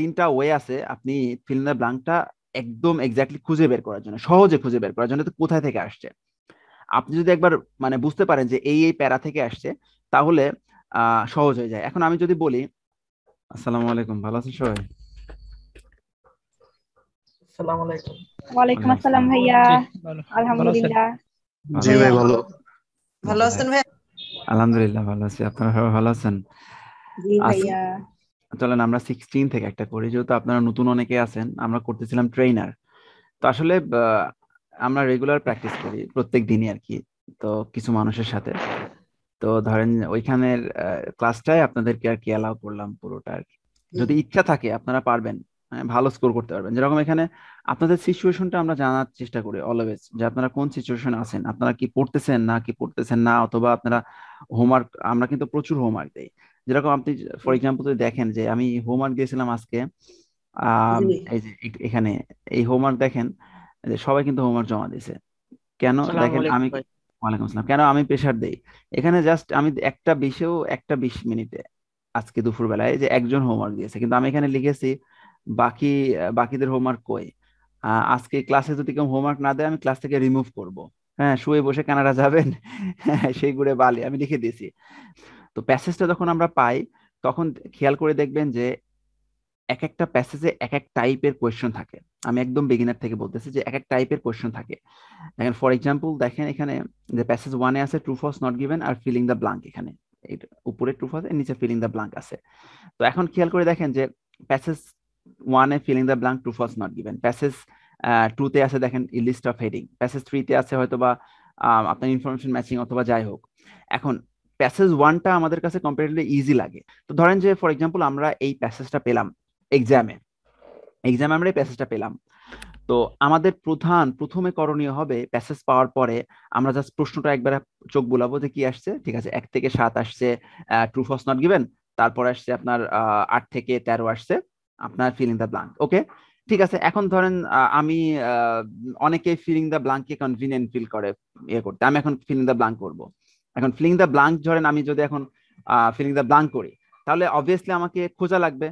তিনটা ওয়ে আছে আপনি ফিল্ডনার ব্লাঙ্কটা একদম এক্স্যাক্টলি খুঁজে বের করার জন্য সহজে খুঁজে বের করার জন্য কোথায় থেকে আসছে আপনি যদি একবার মানে বুঝতে পারেন যে এই এই প্যারা থেকে আসছে তাহলে সহজ হয়ে যায় এখন আমি যদি বলি আসসালামু আলাইকুম ভালো আছেন সবাই আসসালামু আলাইকুম ওয়ালাইকুম আসসালাম ভাইয়া আলহামদুলিল্লাহ জি ভাই ভালো ভালো আছেন ভাই আলহামদুলিল্লাহ ভালো আছি আপনারা সবাই ভালো আছেন জি ভাইয়া চলেন আমরা সিক্সটিন থেকে একটা করি যেহেতু আপনারা নতুন অনেকে আছেন আমরা করতেছিলাম ট্রেনার তো আসলে আমরা রেগুলার প্র্যাকটিস করি প্রত্যেক দিনই আর কি তো কিছু মানুষের সাথে তো ধরেন ওইখানের ক্লাসটাই আপনাদেরকে আর কি অ্যালাউ করলাম পুরোটা আর কি যদি ইচ্ছা থাকে আপনারা পারবেন হ্যাঁ, ভালো স্কোর করতে পারবেন যেরকম এখানে আপনাদের সিচুয়েশনটা আমরা জানার চেষ্টা করি অলওয়েজ যে আপনারা কোন সিচুয়েশনে আছেন আপনারা কি পড়তেছেন না কি পড়তেছেন না অথবা আপনারা হোমওয়ার্ক আমরা কিন্তু প্রচুর হোমওয়ার্ক দেই যেরকম আপনি ফর এক্সাম্পল যদি দেখেন যে আমি হোমওয়ার্ক দিয়েছিলাম আজকে এই যে এখানে এই হোমওয়ার্ক দেখেন যে সবাই কিন্তু হোমওয়ার্ক জমা দিয়েছে কেন দেখেন আমি ওয়ালাইকুম আসসালাম কেন আমি প্রেসার দেই এখানে জাস্ট আমি একটা বিশেও একটা বিশ মিনিটে আজকে দুপুর বেলায় যে একজন হোমওয়ার্ক দিয়েছে কিন্তু আমি এখানে লিখেছি বাকি বাকিদের হোমওয়ার্ক কই আজকে ক্লাসে যদি কেউ হোমওয়ার্ক না দেয় আমি ক্লাস থেকে রিমুভ করব হ্যাঁ শুয়ে বসে কানাডা যাবেন সেই ঘুরে বালি আমি লিখে দিয়েছি তো প্যাসেজটা যখন আমরা পাই তখন খেয়াল করে দেখবেন যে এক একটা প্যাসেজে এক এক টাইপের কোয়েশ্চন থাকে আমি একদম বিগিনার থেকে বলতেছি যে এক এক টাইপের কোয়েশ্চন থাকে দেখেন ফর এক্সাম্পল দেখেন এখানে যে প্যাসেজ ওয়ানে আছে ট্রু ফলস নট গিভেন আর ফিলিং দ্য ব্লাঙ্ক এখানে উপরে ট্রু ফলস নিচে ফিলিং দ্য ব্লাঙ্ক আছে তো এখন খেয়াল করে দেখেন যে প্যাসেজ ওয়ানে filling the blank true false not given passage two তে আছে দেখেন লিস্ট অফ হেডিং প্যাসেজ থ্রিতে আছে হয়তো বা আপনার ইনফরমেশন ম্যাচিং অথবা যাই হোক এখন প্যাসেজ ওয়ানটা আমাদের কাছে কম্পারেটিভলি ইজি লাগে তো ধরেন যে ফর এক্সাম্পল আমরা এই প্যাসেজটা পেলাম এক্সামে এক্সামে আমরা এই প্যাসেজটা পেলাম তো আমাদের প্রধান প্রথমে করণীয় হবে প্যাসেজ পাওয়ার পরে আমরা জাস্ট প্রশ্নটা একবার চোখ বোলাবো যে কি আসছে ঠিক আছে এক থেকে সাত আসছে ট্রু ফস নট গিভেন তারপর আসছে আপনার আট থেকে তেরো আসছে আপনার ফিলিং দ্য ব্লাঙ্ক ওকে ঠিক আছে এখন ধরেন আমি অনেকে ফিলিং দ্য ব্লাঙ্ককে কনভিনিয়েন্ট ফিল করে ইয়ে করতে আমি এখন ফিলিং দ্য ব্লাঙ্ক করবো এখন ফিলিং দ্য ব্লাঙ্ক ধরেন আমি যদি এখন ফিলিং দ্য ব্লাঙ্ক করি তাহলে অবভিয়াসলি আমাকে খোঁজা লাগবে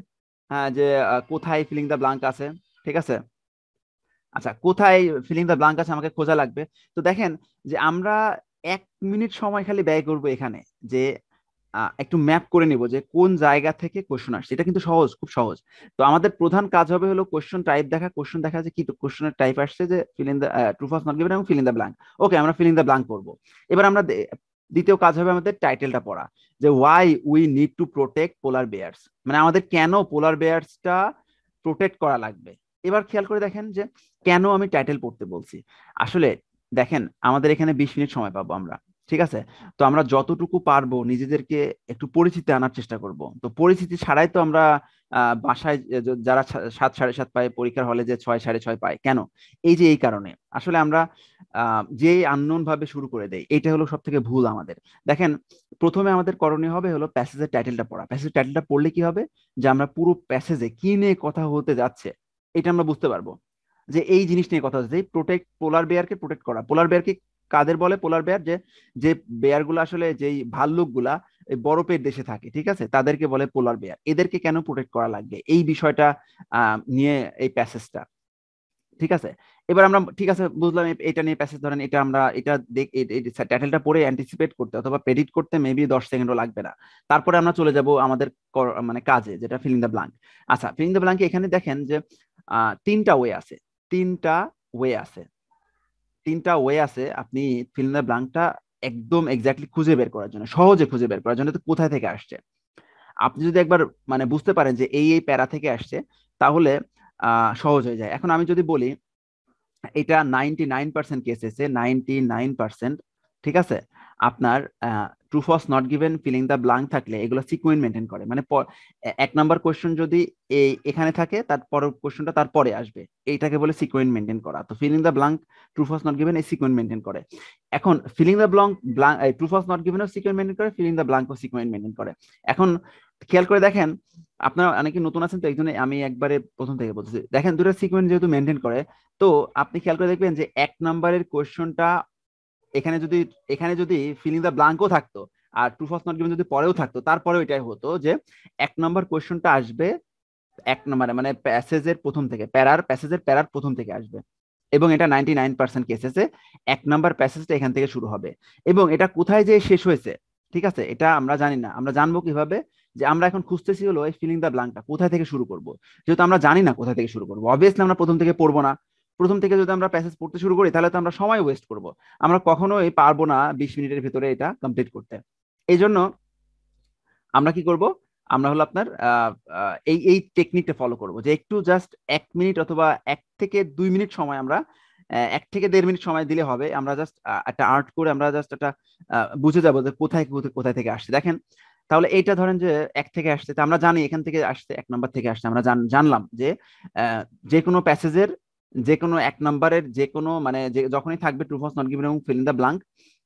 হ্যাঁ যে কোথায় ফিলিং দ্য ব্লাঙ্ক আছে ঠিক আছে আচ্ছা কোথায় ফিলিং দ্য ব্লাঙ্ক আছে আমাকে খোঁজা লাগবে তো দেখেন যে আমরা এক মিনিট সময় খালি ব্যয় করব এখানে যে একটু ম্যাপ করে নিব যে কোন জায়গা থেকে কোশ্চেন আসছে এটা কিন্তু সহজ খুব সহজ তো আমাদের প্রধান কাজ হবে হলো কোশ্চেন টাইপ দেখা কোশ্চেন দেখা যে কি কোশ্চেনের টাইপ আসছে যে filling the true false not given এবং ফিলিং দ্য ব্ল্যাঙ্ক ওকে আমরা ফিলিং দ্য ব্ল্যাঙ্ক করবো এবার আমরা দ্বিতীয় কাজ হবে আমাদের টাইটেলটা পড়া যে why we need to protect polar bears মানে আমাদের কেন পোলার বেয়ার্সটা প্রোটেক্ট করা লাগবে এবার খেয়াল করে দেখেন যে কেন আমি টাইটেল পড়তে বলছি আসলে দেখেন আমাদের এখানে বিশ মিনিট সময় পাবো আমরা ঠিক আছে তো আমরা যতটুকু পারবো নিজেদেরকে একটু পরিচিতি আনার চেষ্টা করব তো পরিচিতি ছাড়াই তো আমরা বাসায় যারা সাত সাড়ে সাত পায় পরীক্ষার হলে যে ছয় সাড়ে ছয় পায় কেন এই যে এই কারণে আসলে আমরা যে আননোন ভাবে শুরু করে দেয় এটা হলো সব থেকে ভুল আমাদের দেখেন প্রথমে আমাদের করণীয় হবে হলো প্যাসেজের টাইটেলটা পড়া প্যাসেজের টাইটেলটা পড়লে কি হবে যে আমরা পুরো প্যাসেজে কি নিয়ে কথা হতে যাচ্ছে এটা আমরা বুঝতে পারবো যে এই জিনিস নিয়ে কথা হচ্ছে প্রোটেক্ট পোলার বেয়ারকে প্রোটেক্ট করা পোলার বেয়ারকে কাদের বলে পোলার বেয়ার যে যে গুলো আসলে যেই গুলা বরফের দেশে থাকে ঠিক আছে তাদেরকে বলে পোলার বেয়ার এদেরকে কেন প্রোটেক্ট করা লাগবে এই বিষয়টা নিয়ে এই প্যাসেজটা ঠিক আছে এবার আমরা ঠিক আছে বুঝলাম এটা নিয়ে প্যাসেজ ধরেন এটা আমরা এটা টাইটেলটা পড়ে অ্যান্টিসিপেট করতে অথবা প্রেডিট করতে মেবি দশ সেকেন্ডও লাগবে না তারপরে আমরা চলে যাব আমাদের মানে কাজে যেটা ফিলিং দ্য ব্লাঙ্ক আচ্ছা ফিলিং দ্য ব্লাঙ্কে এখানে দেখেন যে তিনটা ওয়ে আছে তিনটা ওয়ে আছে তিনটা ওয়ে আছে আপনি ফিল ব্লাঙ্কটা একদম এক্স্যাক্টলি খুঁজে বের করার জন্য সহজে খুঁজে বের করার জন্য কোথায় থেকে আসছে আপনি যদি একবার মানে বুঝতে পারেন যে এই এই প্যারা থেকে আসছে তাহলে সহজ হয়ে যায় এখন আমি যদি বলি এটা নাইনটি নাইন পার্সেন্ট কেসেসে নাইনটি নাইন পার্সেন্ট ঠিক আছে আপনার true false not given filling the blank থাকলে এগুলো সিকুয়েন্ট মেনটেন করে মানে এক নাম্বার কোয়েশ্চন যদি এই এখানে থাকে তার পরের কোয়েশ্চনটা তারপরে আসবে এইটাকে বলে সিকুয়েন্ট মেনটেন করা তো filling the blank true false not given এই সিকুয়েন্ট মেনটেন করে এখন filling the blank blank true false not ও সিকুয়েন্ট মেনটেন করে ফিলিং দ্য ব্লাঙ্কও সিকুয়েন্ট মেনটেন করে এখন খেয়াল করে দেখেন আপনারা অনেকে নতুন আছেন তো একজনে আমি একবারে প্রথম থেকে বলতেছি দেখেন দুটো সিকুয়েন্স যেহেতু মেনটেন করে তো আপনি খেয়াল করে দেখবেন যে এক নাম্বারের কোয়েশ্চনটা এখানে যদি এখানে যদি ফিলিং দা ব্লাঙ্কও থাকতো আর ট্রু ফলস নট গিভেন যদি পরেও থাকতো তারপরেও এটাই হতো যে এক নম্বর কোয়েশ্চনটা আসবে এক নম্বরে মানে প্যাসেজের প্রথম থেকে প্যারার প্যাসেজের প্যারার প্রথম থেকে আসবে এবং এটা নাইনটি নাইন পার্সেন্ট কেসেসে এক নম্বর প্যাসেজটা এখান থেকে শুরু হবে এবং এটা কোথায় যে শেষ হয়েছে ঠিক আছে এটা আমরা জানি না আমরা জানবো কিভাবে যে আমরা এখন খুঁজতেছি হলো এই ফিলিং দা ব্লাঙ্কটা কোথায় থেকে শুরু করব যেহেতু আমরা জানি না কোথা থেকে শুরু করবো অবভিয়াসলি আমরা প্রথম থেকে পড়বো না প্রথম থেকে যদি আমরা প্যাসেজ পড়তে শুরু করি তাহলে তো আমরা সময় ওয়েস্ট করব আমরা কখনোই পারবো না বিশ মিনিটের ভিতরে এটা কমপ্লিট করতে এই জন্য আমরা কি করব আমরা হলো আপনার এই এই টেকনিকটা ফলো করব যে একটু জাস্ট এক মিনিট অথবা এক থেকে দুই মিনিট সময় আমরা এক থেকে দেড় মিনিট সময় দিলে হবে আমরা জাস্ট একটা আর্ট করে আমরা জাস্ট একটা বুঝে যাবো যে কোথায় কোথায় থেকে আসছে দেখেন তাহলে এইটা ধরেন যে এক থেকে আসছে আমরা জানি এখান থেকে আসছে এক নম্বর থেকে আসছে আমরা জানলাম যে যে কোনো প্যাসেজের যে কোনো এক নাম্বারের যে কোনো মানে যে যখনই থাকবে ট্রু ফলস নট গিভেন এবং ফিল ইন দ্য ব্লাঙ্ক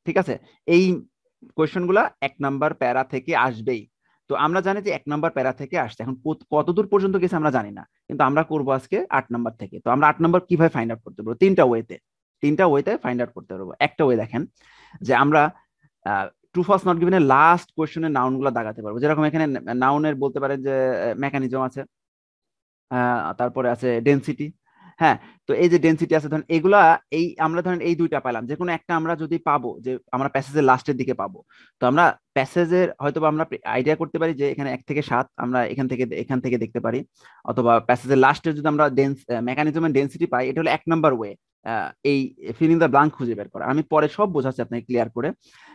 ঠিক আছে এই কোয়েশনগুলা এক নাম্বার প্যারা থেকে আসবেই তো আমরা জানি যে এক নাম্বার প্যারা থেকে আসছে এখন কতদূর পর্যন্ত গেছে আমরা জানি না কিন্তু আমরা করবো আজকে আট নাম্বার থেকে তো আমরা আট নাম্বার কিভাবে ফাইন্ড আউট করতে পারবো তিনটা ওয়েতে তিনটা ওয়েতে ফাইন্ড আউট করতে পারবো একটা ওয়ে দেখেন যে আমরা ট্রু ফার্স্ট নট এর লাস্ট কোয়েশনের গুলা দাগাতে পারবো যেরকম এখানে নাউনের বলতে পারেন যে মেকানিজম আছে তারপরে আছে ডেন্সিটি হ্যাঁ তো এই যে ডেন্সিটি আছে ধরেন এগুলা এই আমরা ধরেন এই দুইটা পাইলাম যে কোনো একটা আমরা যদি পাবো যে আমরা প্যাসেজের লাস্টের দিকে পাবো তো আমরা প্যাসেজের হয়তো আমরা আইডিয়া করতে পারি যে এখানে এক থেকে সাত আমরা এখান থেকে এখান থেকে দেখতে পারি অথবা প্যাসেজের লাস্টে যদি আমরা ডেন্স মেকানিজম ডেন্সিটি পাই এটা হলো এক নাম্বার ওয়ে এই ফিলিং দ্য ব্লাঙ্ক খুঁজে বের করা আমি পরে সব বোঝাচ্ছি আপনাকে ক্লিয়ার করে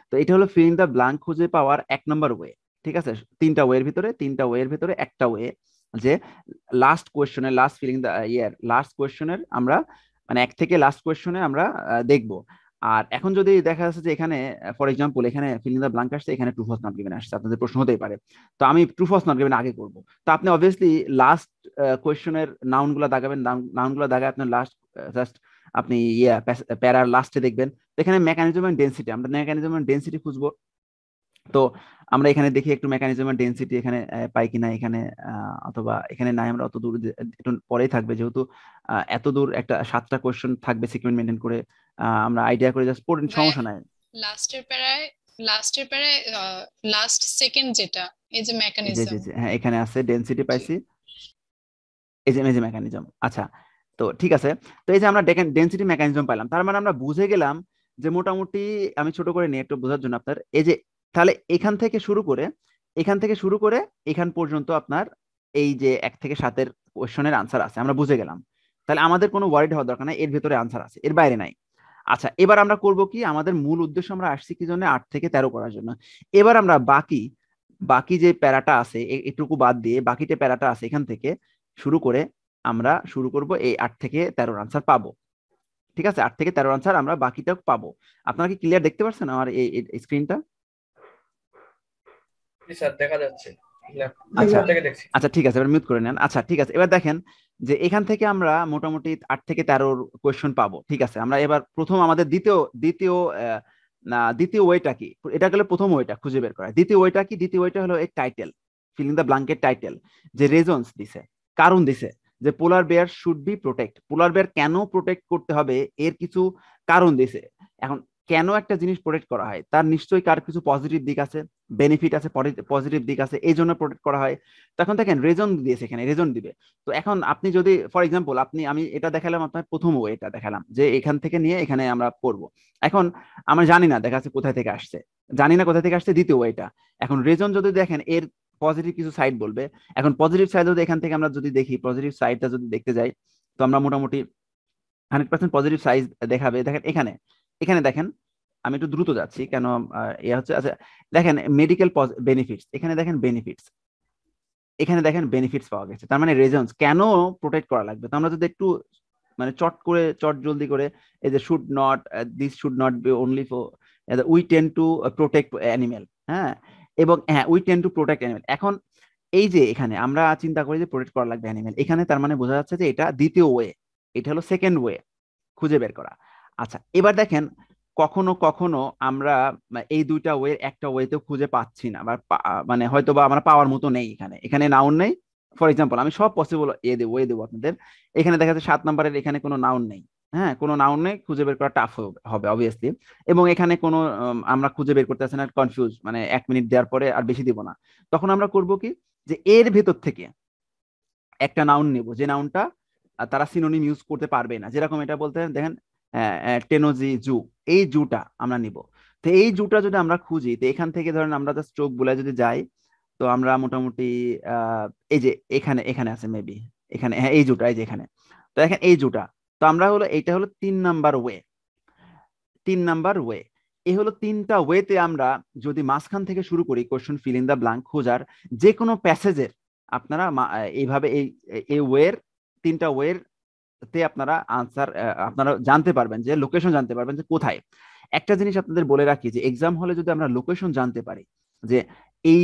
তো এটা হলো ফিলিং দ্য ব্লাঙ্ক খুঁজে পাওয়ার এক নাম্বার ওয়ে ঠিক আছে তিনটা ওয়ের ভিতরে তিনটা ওয়ের ভিতরে একটা ওয়ে যে লাস্ট কোয়েশনের লাস্ট ফিলিং দ্য ইয়ার লাস্ট কোয়েশনের আমরা মানে এক থেকে লাস্ট কোয়েশ্চনে আমরা uh, দেখব আর এখন যদি দেখা যাচ্ছে যে এখানে ফর uh, এক্সাম্পল এখানে ফিলিং দ্য ব্লাঙ্ক আসছে এখানে ট্রু ফলস নট গিভেন আসছে আপনাদের প্রশ্ন হতেই পারে তো আমি ট্রু ফলস নট গিভেন আগে করব তো আপনি অবভিয়াসলি লাস্ট কোয়েশ্চনের নাউনগুলো দাগাবেন নাউনগুলো দাগায় আপনার লাস্ট জাস্ট আপনি ইয়ে প্যারার লাস্টে দেখবেন এখানে মেকানিজম এন্ড ডেন্সিটি আমরা মেকানিজম এন্ড ডেন্সিটি খুঁজবো তো আমরা এখানে দেখি একটু মেকানিজমের ডেন্সিটি এখানে পাই কিনা এখানে অথবা এখানে নাই আমরা অত দূর একটু পরেই থাকবে যেহেতু এত দূর একটা সাতটা কোয়েশ্চেন থাকবে সিকুয়েন্স মেনটেন করে আমরা আইডিয়া করে জাস্ট পড়েন মানে সমস্যা নাই লাস্টের প্যারায় লাস্টের প্যারায় লাস্ট সেকেন্ড যেটা এই যে মেকানিজম হ্যাঁ এখানে আছে ডেন্সিটি পাইছি এই যে যে মেকানিজম আচ্ছা তো ঠিক আছে তো এই যে আমরা ডেন্সিটি মেকানিজম পাইলাম তার মানে আমরা বুঝে গেলাম যে মোটামুটি আমি ছোট করে নিয়ে একটু বোঝার জন্য আপনার এই যে তাহলে এখান থেকে শুরু করে এখান থেকে শুরু করে এখান পর্যন্ত আপনার এই যে এক থেকে সাতের কোয়েশনের আনসার আছে আমরা বুঝে গেলাম তাহলে আমাদের কোনো ওয়ার্ড হওয়ার দরকার নাই এর ভিতরে আনসার আছে এর বাইরে নাই আচ্ছা এবার আমরা করব কি আমাদের মূল উদ্দেশ্য আমরা আসছি কি জন্য আট থেকে তেরো করার জন্য এবার আমরা বাকি বাকি যে প্যারাটা আছে এটুকু বাদ দিয়ে বাকি যে প্যারাটা আছে এখান থেকে শুরু করে আমরা শুরু করব এই আট থেকে তেরো আনসার পাবো ঠিক আছে আট থেকে তেরো আনসার আমরা বাকিটা পাবো আপনারা কি ক্লিয়ার দেখতে পাচ্ছেন আমার এই স্ক্রিনটা আচ্ছা।, আচ্ছা ঠিক আছে এবার মিউট করে নেন আচ্ছা ঠিক আছে এবার দেখেন যে এখান থেকে আমরা মোটামুটি আট থেকে তেরোর পাবো ঠিক আছে আমরা এবার প্রথম আমাদের দ্বিতীয় দ্বিতীয় না দ্বিতীয় ওয়েটা কি এটা গেলে প্রথম ওয়েটা খুঁজে বের করা দ্বিতীয় ওয়েটা কি দ্বিতীয় ওয়েটা হলো টাইটেল ফিলিং দ্য ব্লাঙ্কেট টাইটেল যে রেজন্স দিছে কারণ দিছে যে polar bear should be protect polar bear কেন প্রোটেক্ট করতে হবে এর কিছু কারণ দিছে এখন কেন একটা জিনিস প্রোটেক্ট করা হয় তার নিশ্চয়ই কার কিছু পজিটিভ দিক আছে বেনিফিট আছে পজিটিভ দিক আছে এই জন্য প্রোটেক্ট করা হয় তখন দেখেন রেজন দিয়ে সেখানে রেজন দিবে তো এখন আপনি যদি ফর এক্সাম্পল আপনি আমি এটা দেখালাম আপনার প্রথম এটা দেখালাম যে এখান থেকে নিয়ে এখানে আমরা পড়ব এখন আমরা জানি না দেখা যাচ্ছে কোথা থেকে আসছে জানি না কোথা থেকে আসছে দ্বিতীয় ওয়েটা এখন রেজন যদি দেখেন এর পজিটিভ কিছু সাইড বলবে এখন পজিটিভ সাইড যদি এখান থেকে আমরা যদি দেখি পজিটিভ সাইডটা যদি দেখতে যাই তো আমরা মোটামুটি হান্ড্রেড পার্সেন্ট পজিটিভ সাইজ দেখাবে দেখেন এখানে এখানে দেখেন আমি একটু দ্রুত যাচ্ছি কেন এ হচ্ছে আচ্ছা দেখেন মেডিকেল বেনিফিটস এখানে দেখেন বেনিফিটস এখানে দেখেন বেনিফিটস পাওয়া গেছে তার মানে রেজন্স কেন প্রোটেক্ট করা লাগবে তো আমরা যদি একটু মানে চট করে চট জলদি করে এই যে should not this should not be only for we tend to protect animal হ্যাঁ এবং হ্যাঁ we tend to protect animal এখন এই যে এখানে আমরা চিন্তা করি যে প্রোটেক্ট করা লাগবে অ্যানিমেল এখানে তার মানে বোঝা যাচ্ছে যে এটা দ্বিতীয় ওয়ে এটা হলো সেকেন্ড ওয়ে খুঁজে বের করা আচ্ছা এবার দেখেন কখনো কখনো আমরা এই দুইটা ওয়ে একটা ওয়েতে খুঁজে পাচ্ছি না বা মানে হয়তো বা আমরা পাওয়ার মতো নেই এখানে এখানে নাউন নেই ফর এক্সাম্পল আমি সব পসিবল এ দেবো ওয়ে দেবো আপনাদের এখানে দেখা যাচ্ছে সাত নাম্বারের এখানে কোনো নাউন নেই হ্যাঁ কোনো নাউন নেই খুঁজে বের করা টাফ হবে অবভিয়াসলি এবং এখানে কোনো আমরা খুঁজে বের করতে আসি না কনফিউজ মানে এক মিনিট দেওয়ার পরে আর বেশি দিব না তখন আমরা করব কি যে এর ভেতর থেকে একটা নাউন নেব যে নাউনটা তারা সিনোনিম ইউজ করতে পারবে না যেরকম এটা বলতে দেখেন টেনোজি জু এই জুটা আমরা নিব তো এই জুটা যদি আমরা খুঁজি তো এখান থেকে ধরেন আমরা জাস্ট চোখ বুলাই যদি যাই তো আমরা মোটামুটি এই যে এখানে এখানে আছে মেবি এখানে হ্যাঁ এই জুটা এই যে এখানে তো দেখেন এই জুটা তো আমরা হলো এইটা হলো তিন নাম্বার ওয়ে তিন নাম্বার ওয়ে এ হলো তিনটা ওয়েতে আমরা যদি মাঝখান থেকে শুরু করি question fill in the blank খোঁজার যে কোনো প্যাসেজের আপনারা এইভাবে এই এই ওয়ের তিনটা ওয়ের তে আপনারা আনসার আপনারা জানতে পারবেন যে লোকেশন জানতে পারবেন যে কোথায় একটা জিনিস আপনাদের বলে রাখি যে এক্সাম হলে যদি আমরা লোকেশন জানতে পারি যে এই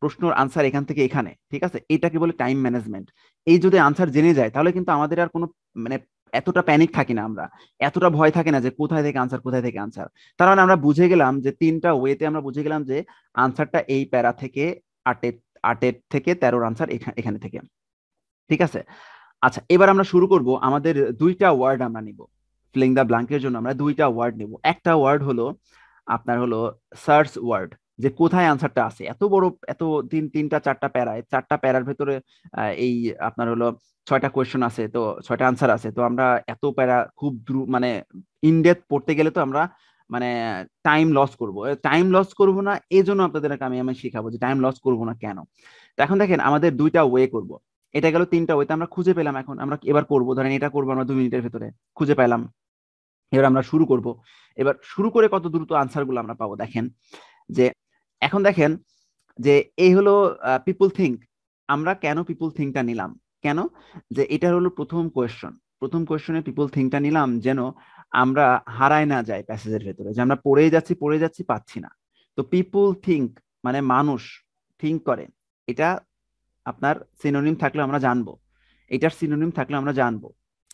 প্রশ্নর আনসার এখান থেকে এখানে ঠিক আছে এটাকে বলে টাইম ম্যানেজমেন্ট এই যদি আনসার জেনে যায় তাহলে কিন্তু আমাদের আর কোনো মানে এতটা প্যানিক থাকি না আমরা এতটা ভয় থাকে না যে কোথায় থেকে আনসার কোথায় থেকে আনসার তার মানে আমরা বুঝে গেলাম যে তিনটা ওয়েতে আমরা বুঝে গেলাম যে আনসারটা এই প্যারা থেকে আটের আটের থেকে তেরোর আনসার এখানে থেকে ঠিক আছে আচ্ছা এবার আমরা শুরু করব আমাদের দুইটা ওয়ার্ড আমরা নিব ফিলিং দ্য এর জন্য আমরা দুইটা ওয়ার্ড নিব একটা ওয়ার্ড হলো আপনার হলো সার্চ ওয়ার্ড যে কোথায় আনসারটা আছে এত বড় এত তিন তিনটা চারটা প্যারায় চারটা প্যারার ভেতরে এই আপনার হলো ছয়টা কোয়েশ্চন আছে তো ছয়টা আনসার আছে তো আমরা এত প্যারা খুব মানে ইনডেপথ পড়তে গেলে তো আমরা মানে টাইম লস করব টাইম লস করব না এই জন্য আপনাদেরকে আমি আমি শেখাবো যে টাইম লস করব না কেন তো এখন দেখেন আমাদের দুইটা ওয়ে করব এটা গেল তিনটা ওয়েতে আমরা খুঁজে পেলাম এখন আমরা এবার করবো ধরেন এটা করবো আমরা দু মিনিটের ভেতরে খুঁজে পেলাম এবার আমরা শুরু করব এবার শুরু করে কত দ্রুত আনসার গুলো আমরা পাবো দেখেন যে এখন দেখেন যে এই হলো পিপুল থিঙ্ক আমরা কেন পিপুল থিঙ্কটা নিলাম কেন যে এটা হলো প্রথম কোয়েশ্চন প্রথম কোয়েশ্চনে পিপুল থিঙ্কটা নিলাম যেন আমরা হারায় না যাই প্যাসেজের ভেতরে যে আমরা পড়ে যাচ্ছি পড়ে যাচ্ছি পাচ্ছি না তো পিপুল থিঙ্ক মানে মানুষ থিঙ্ক করে এটা আপনার সিনোনিম থাকলে আমরা জানবো এটার সিনোনিম থাকলে আমরা জানবো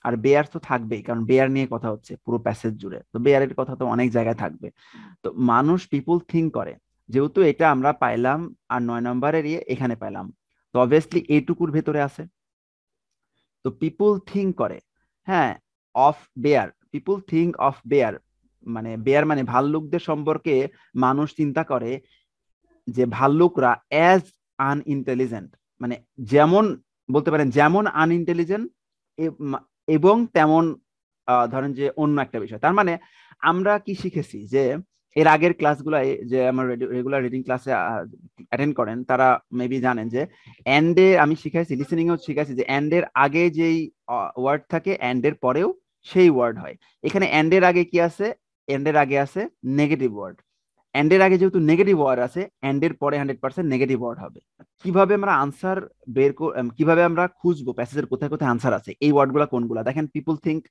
আর বেয়ার তো থাকবেই কারণ বেয়ার নিয়ে কথা হচ্ছে পুরো প্যাসেজ জুড়ে তো বেয়ারের কথা তো অনেক জায়গায় থাকবে তো মানুষ পিপুল থিঙ্ক করে যেহেতু এটা আমরা পাইলাম আর নয় নম্বরের ইয়ে এখানে পাইলাম তো অবভিয়াসলি এটুকুর ভেতরে আছে তো পিপুল থিঙ্ক করে হ্যাঁ of bear people think of bear মানে বেয়ার মানে ভাল্লুকদের সম্পর্কে মানুষ চিন্তা করে যে ভাল্লুকরা অ্যাজ আনইন্টেলিজেন্ট মানে যেমন বলতে পারেন যেমন আনইন্টেলিজেন্ট এবং তেমন ধরেন যে অন্য একটা বিষয় তার মানে আমরা কি শিখেছি যে এর আগের ক্লাসগুলো যে আমার রেগুলার রিডিং ক্লাসে অ্যাটেন্ড করেন তারা মেবি জানেন যে এন্ডে আমি শিখাইছি লিসেনিংও শিখাইছি যে এন্ডের আগে যেই ওয়ার্ড থাকে এন্ডের পরেও সেই ওয়ার্ড হয় এখানে এন্ডের আগে কি আছে এন্ডের আগে আছে নেগেটিভ ওয়ার্ড অ্যান্ডের আগে যেহেতু নেগেটিভ ওয়ার্ড আছে অ্যান্ডের পরে হান্ড্রেড পার্সেন্ট নেগেটিভ ওয়ার্ড হবে কিভাবে আমরা আনসার বের কিভাবে আমরা খুঁজবো প্যাসেজের কোথায় কোথায় আনসার আছে এই ওয়ার্ডগুলো কোনগুলো দেখেন পিপুল থিঙ্ক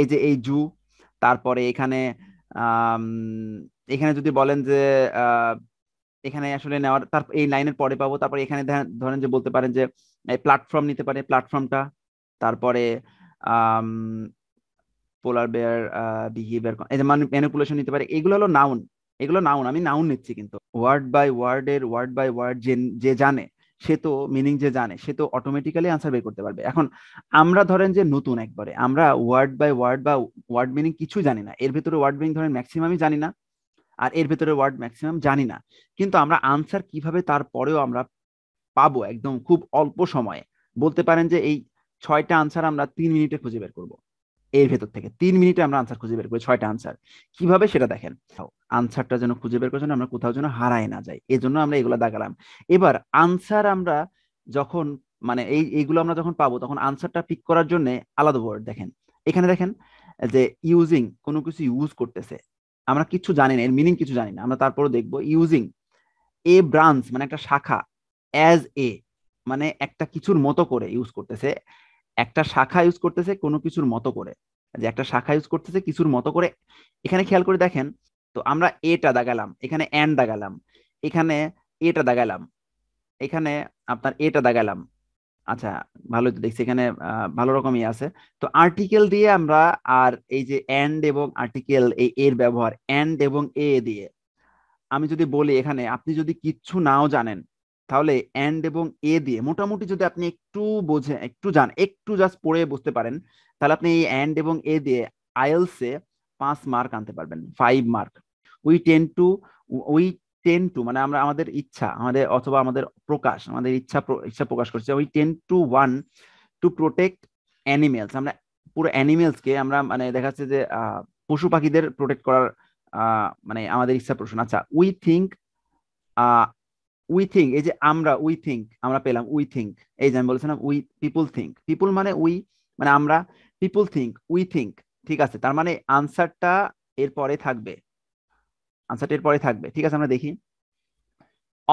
এই যে এই জু তারপরে এখানে এখানে যদি বলেন যে এখানে আসলে নেওয়ার তার এই লাইনের পরে পাবো তারপরে এখানে ধরেন যে বলতে পারেন যে প্ল্যাটফর্ম নিতে পারে প্ল্যাটফর্মটা তারপরে পোলার বেয়ার বিহেভিয়ার এই যে ম্যানিপুলেশন নিতে পারে এগুলো হলো নাউন এগুলো নাউন আমি নাউন নিচ্ছি কিন্তু ওয়ার্ড বাই ওয়ার্ড এর ওয়ার্ড বাই ওয়ার্ড যে যে জানে সে তো মিনিং যে জানে সে তো অটোমেটিক্যালি আনসার বের করতে পারবে এখন আমরা ধরেন যে নতুন একবারে আমরা ওয়ার্ড বাই ওয়ার্ড বা ওয়ার্ড মিনিং কিছু জানি না এর ভিতরে ওয়ার্ড মিনিং ধরেন ম্যাক্সিমামই জানি না আর এর ভিতরে ওয়ার্ড ম্যাক্সিমাম জানি না কিন্তু আমরা আনসার কিভাবে তারপরেও আমরা পাবো একদম খুব অল্প সময়ে বলতে পারেন যে এই ছয়টা আনসার আমরা তিন মিনিটে খুঁজে বের করবো এর ভেতর থেকে তিন মিনিটে আমরা আনসার খুঁজে বের করি ছয়টা আনসার কিভাবে সেটা দেখেন আনসারটা যেন খুঁজে বের করে জন্য আমরা কোথাও যেন হারায় না যাই এই জন্য আমরা এগুলো দেখালাম এবার আনসার আমরা যখন মানে এই এইগুলো আমরা যখন পাবো তখন আনসারটা পিক করার জন্য আলাদা ওয়ার্ড দেখেন এখানে দেখেন যে ইউজিং কোনো কিছু ইউজ করতেছে আমরা কিছু জানি না এর মিনিং কিছু জানি না আমরা তারপরে দেখবো ইউজিং এ ব্রাঞ্চ মানে একটা শাখা অ্যাজ এ মানে একটা কিছুর মতো করে ইউজ করতেছে একটা শাখা ইউজ করতেছে কোনো কিছুর মতো করে যে একটা শাখা ইউজ করতেছে কিছুর মতো করে এখানে খেয়াল করে দেখেন তো আমরা এটা দাগালাম এখানে অ্যান্ড দাগালাম এখানে এটা দাগালাম এখানে আপনার এটা দাগালাম আচ্ছা ভালোই তো দেখছি এখানে ভালো রকমই আছে তো আর্টিকেল দিয়ে আমরা আর এই যে অ্যান্ড এবং আর্টিকেল এই এর ব্যবহার অ্যান্ড এবং এ দিয়ে আমি যদি বলি এখানে আপনি যদি কিচ্ছু নাও জানেন তাহলে অ্যান্ড এবং এ দিয়ে মোটামুটি যদি আপনি একটু বোঝে একটু যান একটু জাস্ট পড়ে বুঝতে পারেন তাহলে আপনি এই অ্যান্ড এবং এ দিয়ে আইএলসে পাঁচ মার্ক আনতে পারবেন five mark we tend to we tend to মানে আমরা আমাদের ইচ্ছা আমাদের অথবা আমাদের প্রকাশ আমাদের ইচ্ছা ইচ্ছা প্রকাশ করছে we tend to want to protect animals আমরা পুরো অ্যানিমেলসকে আমরা মানে দেখা যাচ্ছে যে পশু পাখিদের প্রোটেক্ট করার মানে আমাদের ইচ্ছা প্রশ্ন আচ্ছা উই থিঙ্ক উই থিঙ্ক এই যে আমরা উই থিঙ্ক আমরা পেলাম উই থিঙ্ক এই যে আমি বলেছিলাম উই পিপুল থিঙ্ক পিপুল মানে উই মানে আমরা পিপুল থিঙ্ক উই থিঙ্ক ঠিক আছে তার মানে আনসারটা এর পরে থাকবে আনসারটা এর পরে থাকবে ঠিক আছে আমরা দেখি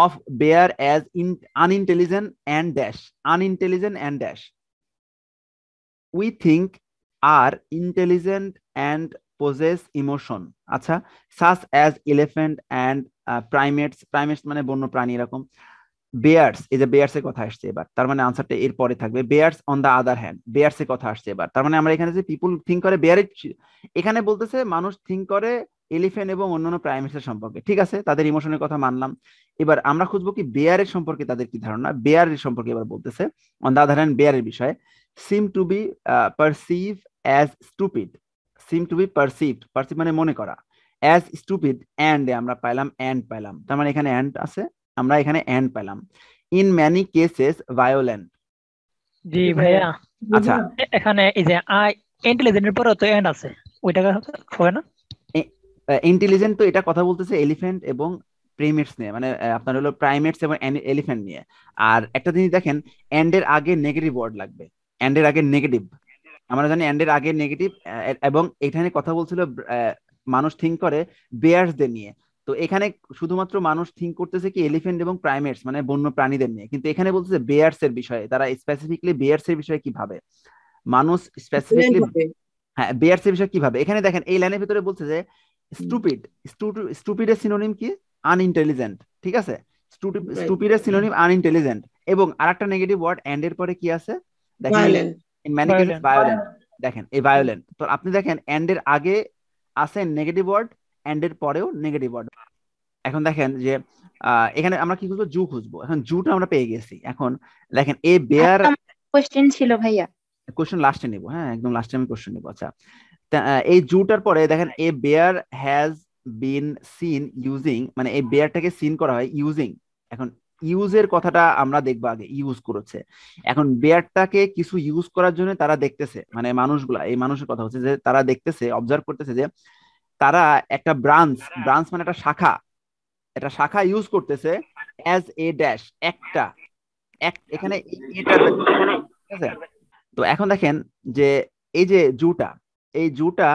of bear as in unintelligent and dash unintelligent and dash we think are intelligent and possess emotion আচ্ছা such as elephant and primates primates মানে বন্য প্রাণী এরকম বেয়ার্স এই যে বেয়ার্সের কথা আসছে এবার তার মানে আনসারটা এর পরে থাকবে bears on the other hand এর কথা আসছে এবার তার মানে আমরা এখানে যে পিপুল থিঙ্ক করে বেয়ারে এখানে বলতেছে মানুষ থিঙ্ক করে এলিফেন্ট এবং অন্যান্য প্রাইমেটসের সম্পর্কে ঠিক আছে তাদের ইমোশনের কথা মানলাম এবার আমরা খুঁজবো কি বেয়ারের সম্পর্কে তাদের কি ধারণা বেয়ারের সম্পর্কে এবার বলতেছে অন দ্য আদার হ্যান্ড বেয়ারের বিষয়ে seem to be perceive as stupid seem to be perceive perceive মানে মনে করা অ্যাজ স্টুপিড অ্যান্ড আমরা পাইলাম অ্যান্ড পাইলাম তার মানে এখানে অ্যান্ড আছে আমরা এখানে অ্যান্ড পাইলাম ইন ম্যানি কেসেস ভায়োলেন্ট জি ভাইয়া আচ্ছা এখানে এই যে আই ইন্টেলিজেন্টের পরে তো অ্যান্ড আছে ওইটা হবে না ইন্টেলিজেন্ট তো এটা কথা বলতেছে এলিফ্যান্ট এবং প্রিমেটস নিয়ে মানে আপনার হলো প্রাইমেটস এবং এলিফ্যান্ট নিয়ে আর একটা জিনিস দেখেন এন্ডের আগে নেগেটিভ ওয়ার্ড লাগবে এন্ডের আগে নেগেটিভ আমরা জানি অ্যান্ডের আগে নেগেটিভ এবং এখানে কথা বলছিল মানুষ থিঙ্ক করে দের নিয়ে তো এখানে শুধুমাত্র মানুষ থিঙ্ক করতেছে কি এলিফেন্ট এবং প্রাইমেটস মানে বন্য প্রাণীদের নিয়ে কিন্তু এখানে বলতেছে বেয়ার্স এর বিষয়ে তারা স্পেসিফিকলি বেয়ার্স এর বিষয়ে কি ভাবে মানুষ স্পেসিফিকলি হ্যাঁ বেয়ার্স এর বিষয়ে কি ভাবে এখানে দেখেন এই লাইনের ভিতরে বলছে যে স্টুপিড স্টুপিড এর সিনোনিম কি আনইন্টেলিজেন্ট ঠিক আছে স্টুপিড এর সিনোনিম আনইন্টেলিজেন্ট এবং আরেকটা নেগেটিভ ওয়ার্ড এন্ড এর পরে কি আছে দেখেন ইন মেনি কেসেস ভায়োলেন্ট দেখেন এই ভায়োলেন্ট তো আপনি দেখেন এন্ড এর আগে আছে নেগেটিভ ওয়ার্ড এন্ড এর পরেও নেগেটিভ ওয়ার্ড এখন দেখেন যে এখানে আমরা কি খুঁজবো জু খুঁজবো এখন জুটা আমরা পেয়ে গেছি এখন দেখেন এ বেয়ার কোশ্চেন ছিল ভাইয়া কোশ্চেন লাস্টে নিব হ্যাঁ একদম লাস্টে আমি কোশ্চেন নেব আচ্ছা এই জুটার পরে দেখেন a bear has been seen using মানে এই বেয়ারটাকে সিন করা হয় ইউজিং এখন ইউজের কথাটা আমরা দেখবো আগে ইউজ করেছে এখন বেয়ারটাকে কিছু ইউজ করার জন্য তারা দেখতেছে মানে মানুষগুলা এই মানুষের কথা হচ্ছে যে তারা দেখতেছে অবজার্ভ করতেছে যে তারা একটা ব্রাঞ্চ ব্রাঞ্চ মানে একটা শাখা একটা শাখা ইউজ করতেছে অ্যাজ এ ড্যাশ একটা ঠিক এখানে তো এখন দেখেন যে এই যে জুটা এই জুটা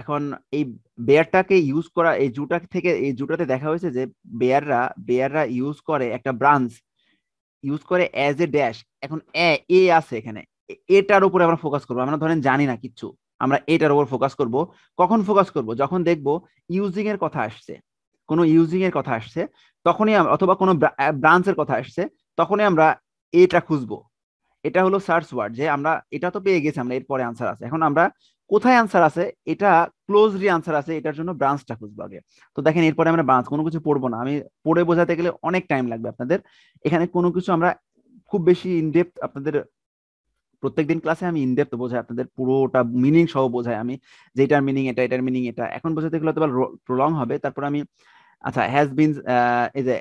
এখন এই বেয়ারটাকে ইউজ করা এই জুটা থেকে এই জুটাতে দেখা হয়েছে যে বেয়াররা বেয়াররা ইউজ করে একটা ব্রাঞ্চ ইউজ করে অ্যাজ এ ড্যাশ এখন এ এ আছে এখানে এটার উপরে আমরা ফোকাস করবো আমরা ধরেন জানি না কিচ্ছু আমরা এটার উপর ফোকাস করব কখন ফোকাস করব যখন দেখব ইউজিং এর কথা আসছে কোনো ইউজিং এর কথা আসছে তখনই অথবা কোনো ব্রাঞ্চের কথা আসছে তখনই আমরা এটা খুঁজবো এটা হলো সার্চ ওয়ার্ড যে আমরা এটা তো পেয়ে গেছি আমরা এরপরে আনসার আছে এখন আমরা কোথায় আনসার আছে এটা ক্লোজলি আনসার আছে এটার জন্য ব্রাঞ্চটা খুঁজবো আগে তো দেখেন এরপরে আমরা ব্রাঞ্চ কোনো কিছু পড়বো না আমি পড়ে বোঝাতে গেলে অনেক টাইম লাগবে আপনাদের এখানে কোনো কিছু আমরা খুব বেশি ইনডেপথ আপনাদের প্রত্যেকদিন ক্লাসে আমি ইনডেপথ বোঝাই আপনাদের পুরোটা মিনিং সহ বোঝাই আমি যে এটার মিনিং এটা এটার মিনিং এটা এখন বোঝাতে গেলে তো প্রলং হবে তারপর আমি আচ্ছা হ্যাজ বিন এই যে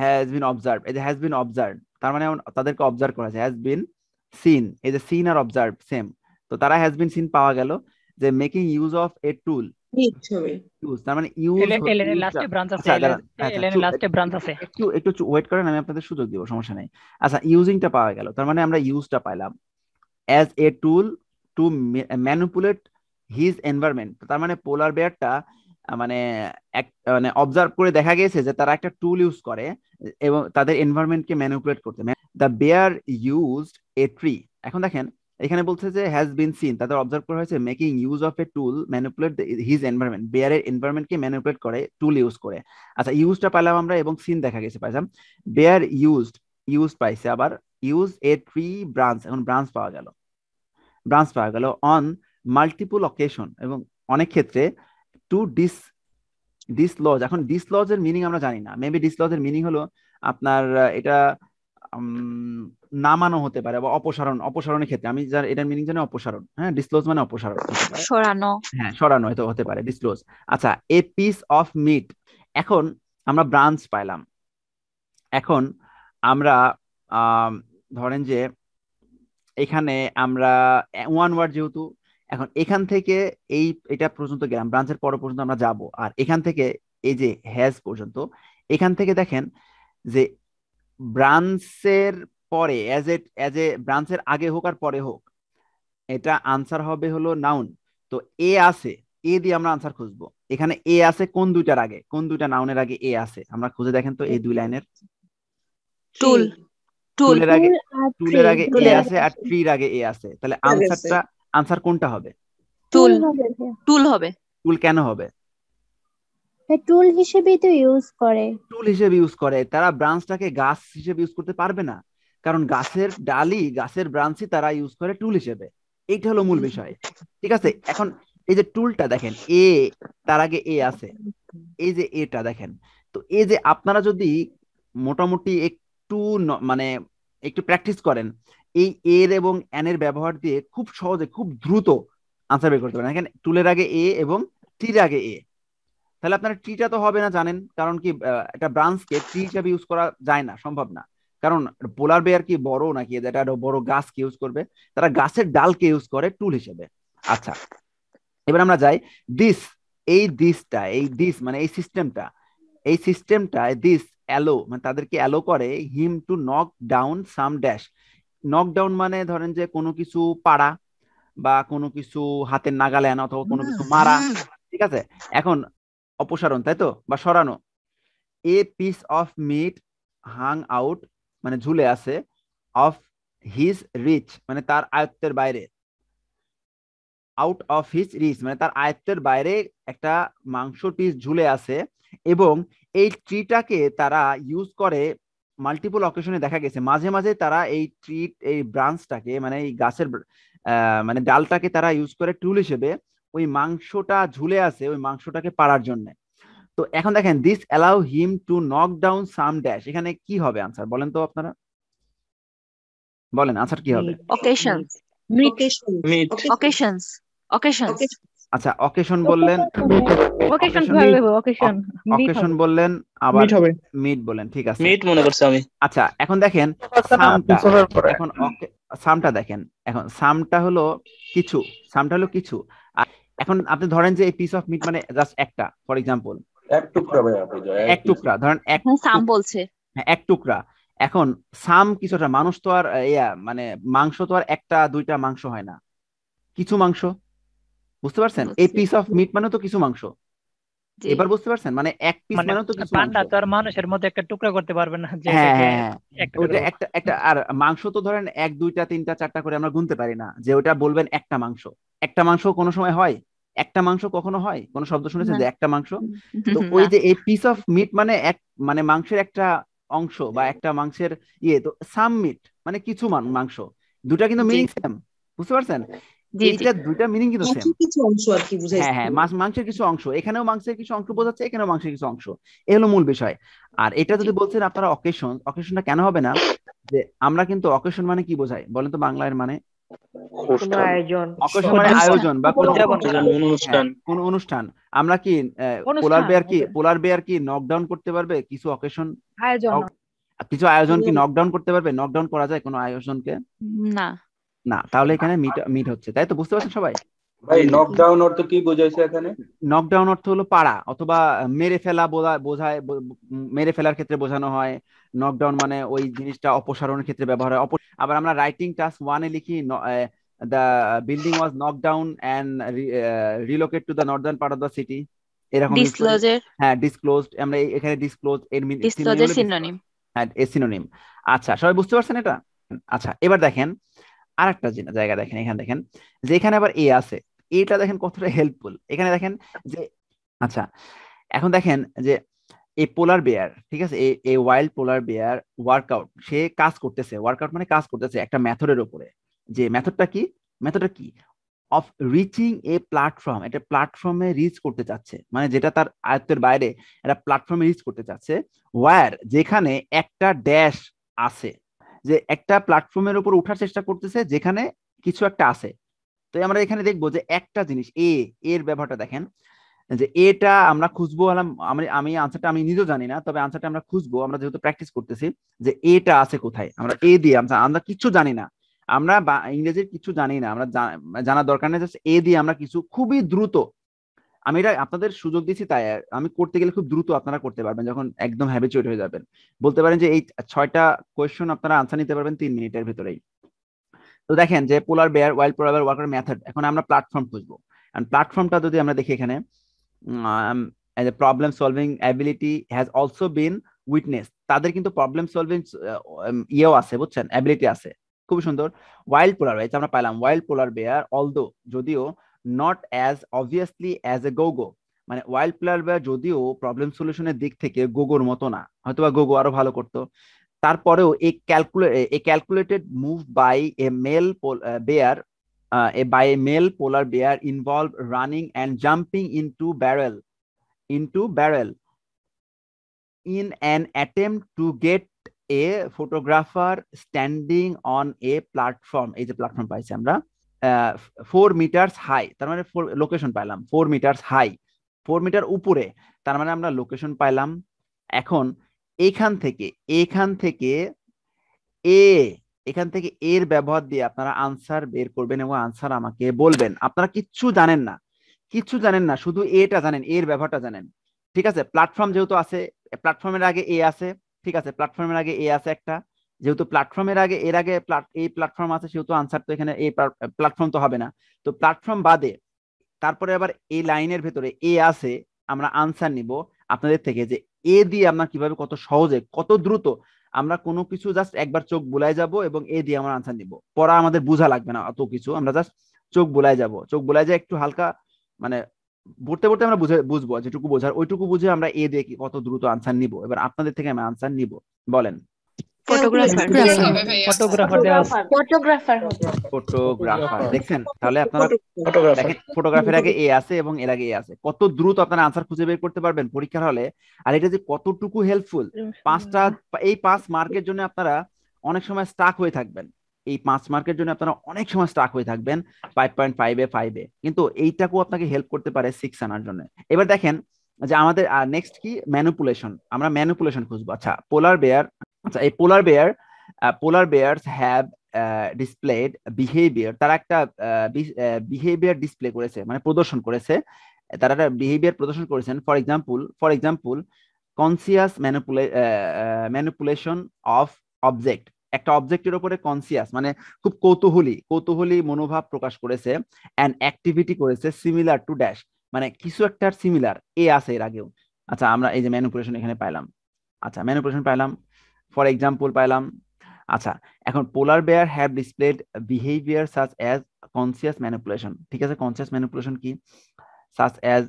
হ্যাজ বিন অবজার্ভ এই যে হ্যাজ বিন অবজার্ভ তার মানে তাদেরকে অবজার্ভ করা হয়েছে হ্যাজ বিন সিন এই যে সিন আর অবজার্ভ সেম তো তারা হ্যাজ বিন সিন পাওয়া গেল যে making use of a tool মানে ওয়েট আচ্ছা, হ্যাঁ, আচ্ছা, করেন আমি আপনাদের সুযোগ আচ্ছা, গেল তার মানে আমরা পাইলাম as a tool to his environment তার মানে পোলার বেয়ারটা মানে এক মানে অবজার্ভ করে দেখা গেছে যে তারা একটা টুল ইউজ করে এবং তাদের কে ম্যানুপুলেট করতে the bear used a tree এখন দেখেন এখানে বলছে যে হ্যাজ বিন সিন তাদের অবজার্ভ করা হয়েছে making use of a tool manipulate his environment বেয়ারের কে ম্যানিপুলেট করে টুল ইউজ করে আচ্ছা ইউজটা পাইলাম আমরা এবং সিন দেখা গেছে পাইলাম বেয়ার ইউজড ইউজ পাইছে আবার ইউজ এ ট্রি ব্রাঞ্চ এখন ব্রাঞ্চ পাওয়া গেল ব্রাঞ্চ পাওয়া গেল অন মাল্টিপুল অকেশন এবং অনেক ক্ষেত্রে টু ডিস ডিসলজ এখন ডিসলজ এর মিনিং আমরা জানি না মেবি ডিসলজ এর মিনিং হলো আপনার এটা নামানো হতে পারে বা অপসারণ অপসারণের ক্ষেত্রে আমি যার এটার মিনিং জানি অপসারণ হ্যাঁ ডিসক্লোজ মানে অপসারণ সরানো হ্যাঁ সরানো হয়তো হতে পারে ডিসক্লোজ আচ্ছা এ পিস অফ মিট এখন আমরা ব্রাঞ্চ পাইলাম এখন আমরা ধরেন যে এখানে আমরা ওয়ান ওয়ার্ড যেহেতু এখন এখান থেকে এই এটা পর্যন্ত গেলাম ব্রাঞ্চের পর পর্যন্ত আমরা যাব আর এখান থেকে এই যে হ্যাজ পর্যন্ত এখান থেকে দেখেন যে ব্রাঞ্চের পরে অ্যাজ এ অ্যাজ এ ব্রাঞ্চের আগে হোক আর পরে হোক এটা আনসার হবে হলো নাউন তো এ আছে এ দিয়ে আমরা আনসার খুঁজবো এখানে এ আছে কোন দুইটার আগে কোন দুইটা নাউনের আগে এ আছে আমরা খুঁজে দেখেন তো এই দুই লাইনের টুল টুলের আগে টুলের আগে এ আছে আর ট্রির আগে এ আছে তাহলে আনসারটা আনসার কোনটা হবে টুল টুল হবে টুল কেন হবে টুল হিসেবেই তো ইউজ করে টুল হিসেবে ইউজ করে তারা ব্রাঞ্চটাকে গাছ হিসেবে ইউজ করতে পারবে না কারণ গাছের ডালি গাছের ব্রাঞ্চই তারা ইউজ করে টুল হিসেবে এইটা হলো মূল বিষয় ঠিক আছে এখন এই যে টুলটা দেখেন এ তার আগে এ আছে এই যে এটা দেখেন তো এই যে আপনারা যদি মোটামুটি একটু মানে একটু প্র্যাকটিস করেন এই এর এবং এন এর ব্যবহার দিয়ে খুব সহজে খুব দ্রুত আনসার বের করতে পারেন এখানে টুলের আগে এ এবং টির আগে এ তাহলে আপনার ট্রিটা তো হবে না জানেন কারণ কি একটা ব্রাঞ্চকে ট্রি হিসাবে ইউজ করা যায় না সম্ভব না কারণ পোলার বেয়ার কি বড় নাকি এটা বড় গাছ কে ইউজ করবে তারা গাছের ডালকে ইউজ করে টুল হিসেবে আচ্ছা এবার আমরা যাই দিস এই দিসটা এই দিস মানে এই সিস্টেমটা এই সিস্টেমটা দিস অ্যালো মানে তাদেরকে অ্যালো করে him to knock down some dash knock down মানে ধরেন যে কোনো কিছু পাড়া বা কোনো কিছু হাতের নাগালে আনা অথবা কোনো কিছু মারা ঠিক আছে এখন অপসারণ তাই তো বা সরানো a piece of meat hang out মানে ঝুলে আছে অফ হিজ রিচ মানে তার আয়ত্তের বাইরে আউট অফ হিজ রিচ মানে তার আয়ত্তের বাইরে একটা মাংস পিস ঝুলে আছে এবং এই ট্রিটাকে তারা ইউজ করে মাল্টিপল অকেশনে দেখা গেছে মাঝে মাঝে তারা এই ট্রি এই ব্রাঞ্চটাকে মানে এই গাছের মানে ডালটাকে তারা ইউজ করে টুল হিসেবে ওই মাংসটা ঝুলে আছে ওই মাংসটাকে পাড়ার জন্য তো এখন দেখেন this allow him to knock down some dash এখানে কি হবে আনসার বলেন তো আপনারা বলেন আনসার কি হবে অকেশনস অকেশনস অকেশনস আচ্ছা অকেশন বললেন অকেশন অকেশন অকেশন বললেন আবার মিট বলেন ঠিক আছে মিট মনে করছি আমি আচ্ছা এখন দেখেন সামটা এখন সামটা দেখেন এখন সামটা হলো কিছু সামটা হলো কিছু এখন আপনি ধরেন যে পিস অফ মিট মানে জাস্ট একটা ফর এক্সাম্পল এক টুকরা ভাই এক টুকরা ধরেন এক হ্যাঁ, সাম বলছে হ্যাঁ, এক টুকরা এখন সাম কিছুটা মানুষ তো আর ইয়া মানে মাংস তো আর একটা দুইটা মাংস হয় না কিছু মাংস বুঝতে পারছেন এই পিস অফ মিট মানে তো কিছু মাংস এবার বুঝতে পারছেন মানে এক পিস মানে তো কিছু পান্ডা তো আর মানুষের মধ্যে একটা টুকরা করতে পারবে না যে হ্যাঁ, হ্যাঁ একটা একটা আর মাংস তো ধরেন এক দুইটা তিনটা চারটা করে আমরা গুনতে পারি না যে ওটা বলবেন একটা মাংস একটা মাংস কোনো সময় হয় একটা মাংস কখনো হয় কোনো শব্দ শুনেছেন যে একটা মাংস তো ওই যে এই পিস অফ মিট মানে এক মানে মাংসের একটা অংশ বা একটা মাংসের ইয়ে তো সাম মিট মানে কিছু মাংস দুটা কিন্তু মিনিং সেম বুঝতে পারছেন এইটা দুইটা মিনিং কিন্তু সেম কিছু অংশ আর কি বুঝাইছে হ্যাঁ হ্যাঁ মাংসের কিছু অংশ এখানেও মাংসের কিছু অংশ বোঝাচ্ছে এখানেও মাংসের কিছু অংশ এই হলো মূল বিষয় আর এটা যদি বলছেন আপনারা অকেশন অকেশনটা কেন হবে না যে আমরা কিন্তু অকেশন মানে কি বোঝাই বলেন তো বাংলায় মানে কোনো অনুষ্ঠান হ্যাঁ, কি বেয়ার কি করতে পারবে কিছু অকেশন কিছু আয়োজন কি করতে পারবে করা যায় কোনো আয়োজনকে না তাহলে এখানে মিট মিট হচ্ছে তাই তো বুঝতে পারছেন সবাই ভাই নকডাউন অর্থ কি বোঝাইছে এখানে নকডাউন অর্থ হলো পাড়া অথবা মেরে ফেলা বোঝায় মেরে ফেলার ক্ষেত্রে বোঝানো হয় নকডাউন মানে ওই জিনিসটা অপসারণের ক্ষেত্রে ব্যবহার হয় আবার আমরা রাইটিং টাস্ক ওয়ানে লিখি the building was knock down down and relocate to the northern part of the city এরকম হ্যাঁ ডিসক্লোজড আমরা এখানে ডিসক্লোজ এর মিনিং ডিসক্লোজের সিনোনিম হ্যাঁ এ সিনোনিম আচ্ছা সবাই বুঝতে পারছেন এটা আচ্ছা এবার দেখেন আরেকটা জায়গা দেখেন এখানে দেখেন যে এখানে আবার এ আছে এটা দেখেন কতটা হেল্পফুল এখানে দেখেন যে আচ্ছা এখন দেখেন যে এই পোলার বেয়ার ঠিক আছে এই ওয়াইল্ড পোলার বেয়ার ওয়ার্কআউট সে কাজ করতেছে ওয়ার্কআউট মানে কাজ করতেছে একটা মেথডের উপরে যে মেথডটা কি মেথডটা কি অফ রিচিং এ প্ল্যাটফর্ম এটা প্ল্যাটফর্মে রিচ করতে চাচ্ছে মানে যেটা তার আয়ত্তের বাইরে এটা প্ল্যাটফর্মে রিচ করতে চাচ্ছে ওয়ার যেখানে একটা ড্যাশ আছে যে একটা প্ল্যাটফর্মের উপর উঠার চেষ্টা করতেছে যেখানে কিছু একটা আছে তো আমরা এখানে দেখবো যে একটা জিনিস এ এর ব্যবহারটা দেখেন যে এটা আমরা খুঁজবো আমি আমি আনসারটা আমি নিজেও জানি না তবে আনসারটা আমরা খুঁজবো আমরা যেহেতু প্র্যাকটিস করতেছি যে এটা আছে কোথায় আমরা এ দিয়ে আমরা কিছু জানি না আমরা ইংরেজির কিছু জানি না আমরা জানার দরকার নেই জাস্ট এ দিয়ে আমরা কিছু খুবই দ্রুত আমি এটা আপনাদের সুযোগ দিচ্ছি তাই আমি করতে গেলে খুব দ্রুত আপনারা করতে পারবেন যখন একদম হ্যাবিচুয়েট হয়ে যাবেন বলতে পারেন যে এই ছয়টা কোয়েশ্চন আপনারা আনসার নিতে পারবেন তিন মিনিটের ভিতরেই তো দেখেন যে polar bear wild polar bear worker method এখন আমরা প্ল্যাটফর্ম খুঁজবো অ্যান্ড প্ল্যাটফর্মটা যদি আমরা দেখি এখানে as a problem solving ability has also been witness তাদের কিন্তু প্রবলেম সলভিং ইয়েও আছে বুঝছেন অ্যাবিলিটি আছে খুব সুন্দর ওয়াইল্ড পোলার বেয়ার আমরা পাইলাম ওয়াইল্ড পোলার বেয়ার অলদো যদিও not as obviously as a গোগো মানে ওয়াইল্ড পোলার বেয়ার যদিও প্রবলেম সলিউশনের দিক থেকে গোগোর মতো না হয়তো বা গোগো আরো ভালো করতো তারপরেও এই ক্যালকুলে a calculated move by a male bear by a male polar bear involve running and jumping to barrel to barrel in an attempt to get a photographer standing on a platform এই যে platform পাইছি আমরা four meters high তার মানে location পাইলাম four meters high four meter উপরে তার মানে আমরা লোকেশন পাইলাম এখন এখান থেকে এখান থেকে এ এখান থেকে এর ব্যবহার দিয়ে আপনারা আনসার বের করবেন এবং আনসার আমাকে বলবেন আপনারা কিচ্ছু জানেন না কিচ্ছু জানেন না শুধু এটা জানেন এর ব্যবহারটা জানেন ঠিক আছে প্ল্যাটফর্ম যেহেতু আছে প্ল্যাটফর্মের আগে এ আছে ঠিক আছে প্ল্যাটফর্মের আগে এ আছে একটা যেহেতু প্ল্যাটফর্মের আগে এর আগে এই প্ল্যাটফর্ম আছে সেহেতু আনসার তো এখানে এই প্ল্যাটফর্ম তো হবে না তো প্ল্যাটফর্ম বাদে তারপরে আবার এই লাইনের ভেতরে এ আছে আমরা আনসার নিব আপনাদের থেকে যে এ দিয়ে আমরা কিভাবে কত সহজে কত দ্রুত আমরা কোনো কিছু জাস্ট একবার চোখ বুলাই যাব এবং এ দিয়ে আমরা আনসার নিব পড়া আমাদের বোঝা লাগবে না অত কিছু আমরা জাস্ট চোখ বুলাই যাব চোখ বুলাই যায় একটু হালকা মানে পড়তে পড়তে আমরা বুঝে বুঝবো যেটুকু বোঝার ওইটুকু বুঝে আমরা এ দিয়ে কত দ্রুত আনসার নিব এবার আপনাদের থেকে আমি আনসার নিব বলেন ফটোগ্রাফার আপনারা আগে এ আছে এবং এর আগে এ আছে কত দ্রুত আপনারা আনসার খুঁজে বের করতে পারবেন পরীক্ষার হলে আর এটা যে কতটুকু হেল্পফুল পাঁচটা এই পাঁচ মার্কের জন্য আপনারা অনেক সময় স্টাক হয়ে থাকবেন এই পাঁচ মার্কের জন্য আপনারা অনেক সময় স্টাক হয়ে থাকবেন ফাইভ পয়েন্ট ফাইভে এ কিন্তু এইটাকেও আপনাকে হেল্প করতে পারে সিক্স আনার জন্য এবার দেখেন যে আমাদের নেক্সট কি ম্যানুপুলেশন আমরা ম্যানুপুলেশন খুঁজবো আচ্ছা পোলার বেয়ার আচ্ছা এই polar bear polar bears have displayed behaviour তারা একটা বিহেভিয়ার ডিসপ্লে করেছে মানে প্রদর্শন করেছে তারা একটা বিহেভিয়ার প্রদর্শন করেছেন for example for example conscious ম্যানুপুলে ম্যানুপুলেশন অফ অবজেক্ট একটা অবজেক্টের উপরে কনসিয়াস মানে খুব কৌতূহলী কৌতূহলী মনোভাব প্রকাশ করেছে অ্যান্ড অ্যাক্টিভিটি করেছে সিমিলার টু ড্যাশ মানে কিছু একটা সিমিলার এ আছে এর আগেও আচ্ছা আমরা এই যে ম্যানুপুলেশন এখানে পাইলাম আচ্ছা ম্যানুপুলেশন পাইলাম ফর এক্সাম্পল পাইলাম আচ্ছা এখন polar bear have displayed behaviour such as conscious manipulation ঠিক আছে কনসিয়াস ম্যানিপুলেশন কি সাচ অ্যাজ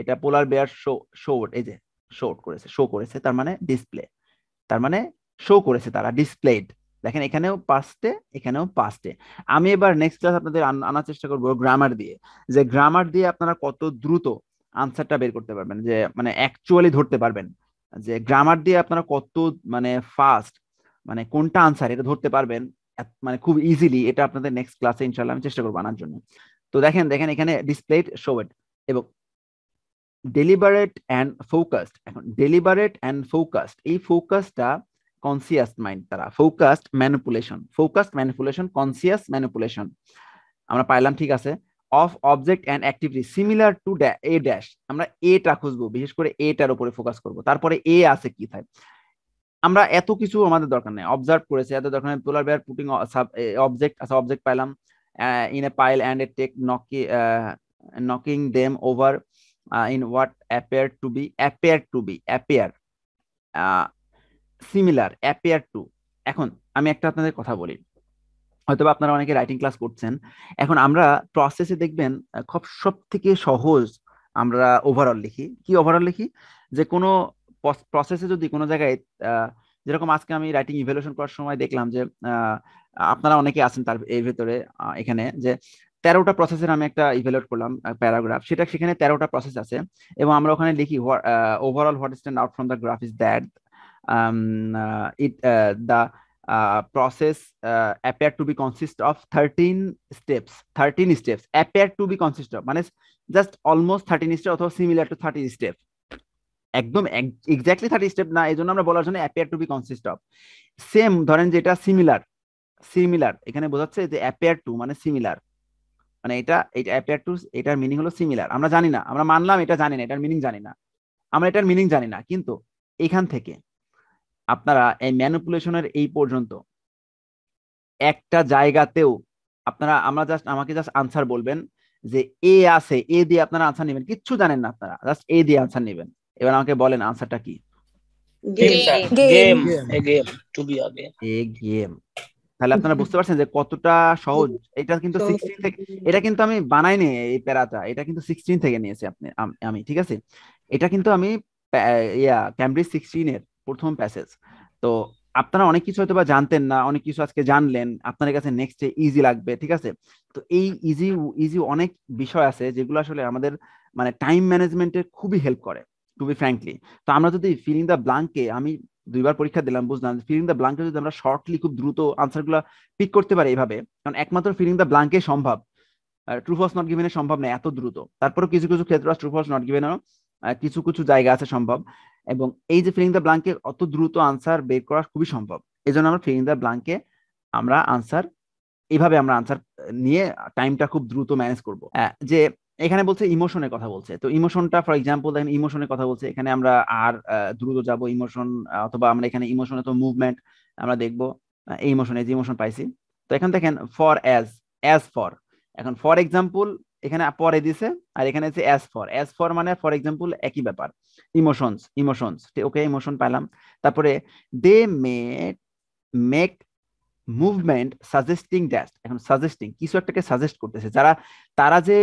এটা পোলার বেয়ার শো শোড এই যে শোট করেছে শো করেছে তার মানে ডিসপ্লে তার মানে শো করেছে তারা ডিসপ্লেড দেখেন এখানেও পাস্টে এখানেও পাস্টে আমি এবার নেক্সট ক্লাস আপনাদের আনার চেষ্টা করবো গ্রামার দিয়ে যে গ্রামার দিয়ে আপনারা কত দ্রুত আনসারটা বের করতে পারবেন যে মানে অ্যাকচুয়ালি ধরতে পারবেন যে গ্রামার দিয়ে আপনারা কত মানে ফাস্ট মানে কোনটা আনসার এটা ধরতে পারবেন মানে খুব ইজিলি এটা আপনাদের নেক্সট ক্লাসে ইনশাল্লাহ আমি চেষ্টা করবো আনার জন্য তো দেখেন দেখেন এখানে ডিসপ্লেড শোয়েড এবং ডেলিভারেট অ্যান্ড ফোকাসড এখন ডেলিভারেট অ্যান্ড ফোকাসড এই ফোকাসটা কনসিয়াস মাইন্ড তারা focused manipulation focused manipulation conscious manipulation আমরা পাইলাম ঠিক আছে of object and activity similar to a dash আমরা এটা খুঁজবো বিশেষ করে এটার উপরে ফোকাস করব তারপরে এ আছে কি থাকে আমরা এত কিছু আমাদের দরকার নেই অবজার্ভ করেছি এত দরকার নেই পোলার বেয়ার পুটিং অবজেক্ট আচ্ছা অবজেক্ট পাইলাম in a pile and a take নকি knocking them over in what appear to be appear to be appear similar appear to এখন আমি একটা আপনাদের কথা বলি হয়তো আপনারা অনেকে রাইটিং ক্লাস করছেন এখন আমরা প্রসেসে দেখবেন খুব সব থেকে সহজ আমরা ওভারঅল লিখি কি ওভারঅল লিখি যে কোনো প্রসেসে যদি কোনো জায়গায় যেরকম আজকে আমি রাইটিং ইভ্যালুয়েশন করার সময় দেখলাম যে আপনারা অনেকে আছেন তার এর ভেতরে এখানে যে তেরোটা প্রসেসের আমি একটা ইভ্যালুয়েট করলাম প্যারাগ্রাফ সেটা সেখানে তেরোটা প্রসেস আছে এবং আমরা ওখানে লিখি overall what stand out from the graph is that it the uh, process uh, appear to be consist of 13 steps 13 steps appear to be consist of মানে জাস্ট অলমোস্ট 13 স্টেপ অথবা সিমিলার টু 30 স্টেপ একদম exactly thirty step না এই জন্য আমরা বলার জন্য appear to be consist of same ধরেন যেটা সিমিলার সিমিলার এখানে বোঝাচ্ছে যে অ্যাপিয়ার টু মানে সিমিলার মানে এটা এটা অ্যাপিয়ার টু এটার মিনিং হলো সিমিলার আমরা জানি না আমরা মানলাম এটা জানি না এটার মিনিং জানি না আমরা এটার মিনিং জানি না কিন্তু এখান থেকে আপনারা এই ম্যানিপুলেশনের এই পর্যন্ত একটা জায়গাতেও আপনারা আমরা জাস্ট আমাকে জাস্ট আনসার বলবেন যে এ আছে এ দিয়ে আপনারা আনসার নেবেন কিচ্ছু জানেন না আপনারা জাস্ট এ দিয়ে আনসার নেবেন এবার আমাকে বলেন আনসারটা কি গেম এ তাহলে আপনারা বুঝতে পারছেন যে কতটা সহজ এটা কিন্তু সিক্সটিন থেকে এটা কিন্তু আমি বানাইনি এই প্যারাটা এটা কিন্তু সিক্সটিন থেকে নিয়েছি আপনি আমি ঠিক আছে এটা কিন্তু আমি ইয়া ক্যামব্রিজ সিক্সটিনের প্রথম প্যাসেজ তো আপনারা অনেক কিছু হয়তো বা জানতেন না অনেক কিছু আজকে জানলেন আপনাদের কাছে নেক্সট ইজি লাগবে ঠিক আছে তো এই ইজি ইজি অনেক বিষয় আছে যেগুলো আসলে আমাদের মানে টাইম ম্যানেজমেন্টে খুবই হেল্প করে টু বি ফ্র্যাঙ্কলি তো আমরা যদি ফিলিং দ্য ব্লাঙ্কে আমি দুইবার পরীক্ষা দিলাম বুঝলাম ফিলিং দ্য ব্লাঙ্কে যদি আমরা শর্টলি খুব দ্রুত আনসারগুলো পিক করতে পারি এইভাবে কারণ একমাত্র ফিলিং দ্য ব্লাঙ্কে সম্ভব ট্রু ফলস নট গিভেনের সম্ভব না এত দ্রুত তারপরে কিছু কিছু ক্ষেত্রে ট্রু ফলস নট গিভেনেরও কিছু কিছু জায়গা আছে সম্ভব এবং এই যে ফিলিং দ্য ব্লাঙ্কে অত দ্রুত আনসার বের করা খুবই সম্ভব এই জন্য আমরা ফিলিং দ্য ব্লাঙ্কে আমরা আনসার এইভাবে আমরা আনসার নিয়ে টাইমটা খুব দ্রুত ম্যানেজ করব যে এখানে বলছে ইমোশনের কথা বলছে তো ইমোশনটা ফর এক্সাম্পল দেখেন ইমোশনের কথা বলছে এখানে আমরা আর দ্রুত যাব ইমোশন অথবা আমরা এখানে ইমোশনে তো মুভমেন্ট আমরা দেখব এই ইমোশনে যে ইমোশন পাইছি তো এখন দেখেন ফর অ্যাজ অ্যাজ ফর এখন ফর এক্সাম্পল এখানে পরে দিছে আর এখানে আছে অ্যাজ ফর অ্যাজ ফর মানে ফর এক্সাম্পল একই ব্যাপার ইমোশনস ইমোশনস ওকে ইমোশন পেলাম তারপরে they may make movement suggesting that এখন সাজেস্টিং কিছু একটাকে সাজেস্ট করতেছে যারা তারা যে